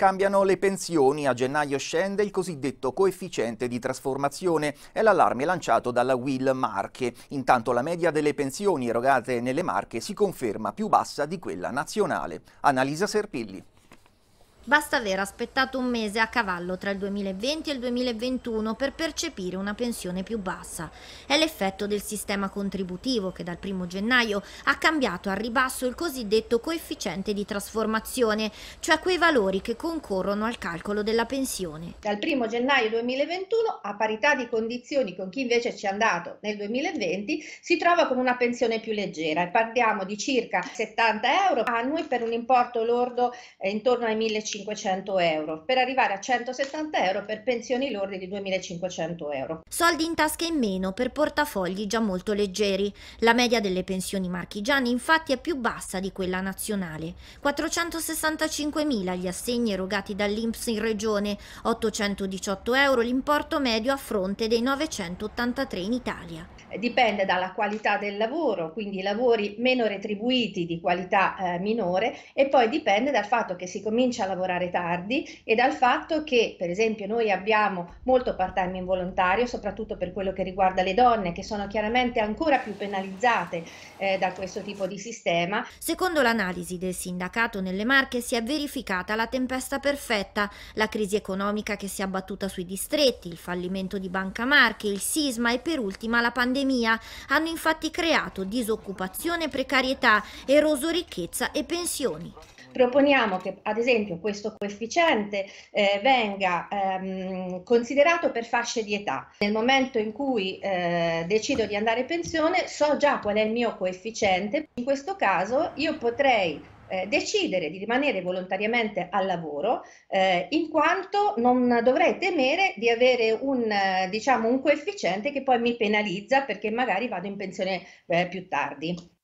Cambiano le pensioni, a gennaio scende il cosiddetto coefficiente di trasformazione, è l'allarme lanciato dalla Will Marche. Intanto la media delle pensioni erogate nelle Marche si conferma più bassa di quella nazionale. Analisa Serpilli. Basta aver aspettato un mese a cavallo tra il 2020 e il 2021 per percepire una pensione più bassa. È l'effetto del sistema contributivo che dal 1 gennaio ha cambiato al ribasso il cosiddetto coefficiente di trasformazione, cioè quei valori che concorrono al calcolo della pensione. Dal 1 gennaio 2021, a parità di condizioni con chi invece ci è andato nel 2020, si trova con una pensione più leggera e parliamo di circa 70 euro annui per un importo lordo eh, intorno ai 1500 2.500 euro, per arrivare a 170 euro per pensioni lorde di 2.500 euro. Soldi in tasca in meno per portafogli già molto leggeri. La media delle pensioni marchigiane infatti è più bassa di quella nazionale. 465.000 gli assegni erogati dall'Inps in regione, 818 euro l'importo medio a fronte dei 983 in Italia. Dipende dalla qualità del lavoro, quindi lavori meno retribuiti di qualità eh, minore e poi dipende dal fatto che si comincia a lavorare lavorare tardi e dal fatto che, per esempio, noi abbiamo molto part-time involontario, soprattutto per quello che riguarda le donne, che sono chiaramente ancora più penalizzate eh, da questo tipo di sistema. Secondo l'analisi del sindacato nelle Marche si è verificata la tempesta perfetta, la crisi economica che si è abbattuta sui distretti, il fallimento di Banca Marche, il sisma e per ultima la pandemia. Hanno infatti creato disoccupazione, precarietà, eroso ricchezza e pensioni. Proponiamo che ad esempio questo coefficiente eh, venga ehm, considerato per fasce di età. Nel momento in cui eh, decido di andare in pensione so già qual è il mio coefficiente, in questo caso io potrei eh, decidere di rimanere volontariamente al lavoro eh, in quanto non dovrei temere di avere un, diciamo, un coefficiente che poi mi penalizza perché magari vado in pensione eh, più tardi.